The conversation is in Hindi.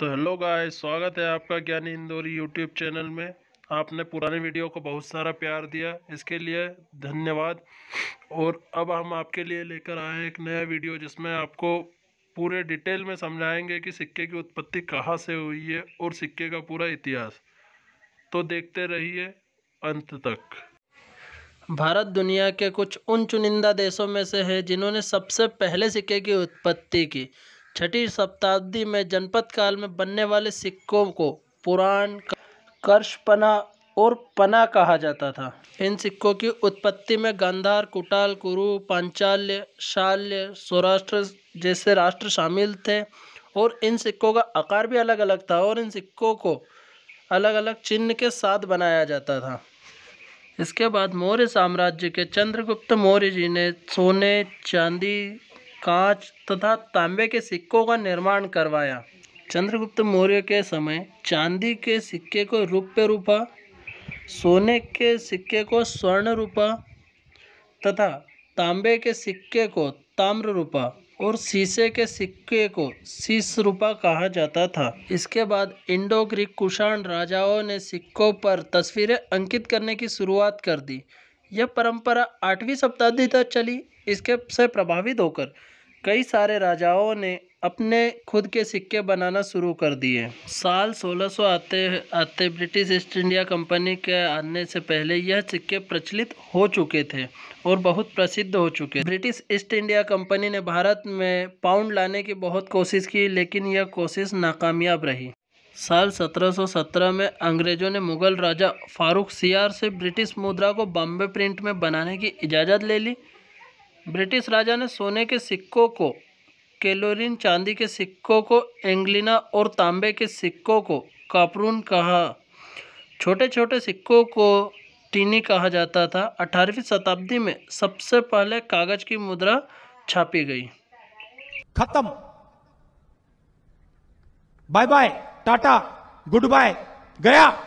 तो हेलो गाइस स्वागत है आपका ज्ञानी इंदौरी यूट्यूब चैनल में आपने पुराने वीडियो को बहुत सारा प्यार दिया इसके लिए धन्यवाद और अब हम आपके लिए लेकर आए एक नया वीडियो जिसमें आपको पूरे डिटेल में समझाएंगे कि सिक्के की उत्पत्ति कहाँ से हुई है और सिक्के का पूरा इतिहास तो देखते रहिए अंत तक भारत दुनिया के कुछ उन चुनिंदा देशों में से है जिन्होंने सबसे पहले सिक्के की उत्पत्ति की छठी शताब्दी में जनपद काल में बनने वाले सिक्कों को पुराण कर्ष पना और पना कहा जाता था इन सिक्कों की उत्पत्ति में गंधार कुटाल कुरु पांचाल्य शाल्य सौराष्ट्र जैसे राष्ट्र शामिल थे और इन सिक्कों का आकार भी अलग अलग था और इन सिक्कों को अलग अलग चिन्ह के साथ बनाया जाता था इसके बाद मौर्य साम्राज्य के चंद्रगुप्त मौर्य जी ने सोने चांदी कांच तथा तांबे के सिक्कों का निर्माण करवाया चंद्रगुप्त मौर्य के समय चांदी के सिक्के को रुपये रूपा सोने के सिक्के को स्वर्ण रूपा तथा तांबे के सिक्के को ताम्र रूपा और शीशे के सिक्के को शीश रूपा कहा जाता था इसके बाद इंडो ग्रीक कुषाण राजाओं ने सिक्कों पर तस्वीरें अंकित करने की शुरुआत कर दी यह परंपरा आठवीं शताब्दी तक चली इसके से प्रभावित होकर कई सारे राजाओं ने अपने खुद के सिक्के बनाना शुरू कर दिए साल 1600 आते आते ब्रिटिश ईस्ट इंडिया कंपनी के आने से पहले यह सिक्के प्रचलित हो चुके थे और बहुत प्रसिद्ध हो चुके ब्रिटिश ईस्ट इंडिया कंपनी ने भारत में पाउंड लाने की बहुत कोशिश की लेकिन यह कोशिश नाकामयाब रही साल 1717 में अंग्रेजों ने मुगल राजा फारूक सियार से ब्रिटिश मुद्रा को बॉम्बे प्रिंट में बनाने की इजाज़त ले ली ब्रिटिश राजा ने सोने के सिक्कों को केलोरिन चांदी के सिक्कों को एंगलिना और तांबे के सिक्कों को कापरून कहा छोटे छोटे सिक्कों को टीनी कहा जाता था अठारहवीं शताब्दी में सबसे पहले कागज की मुद्रा छापी गई खत्म bye bye tata goodbye गया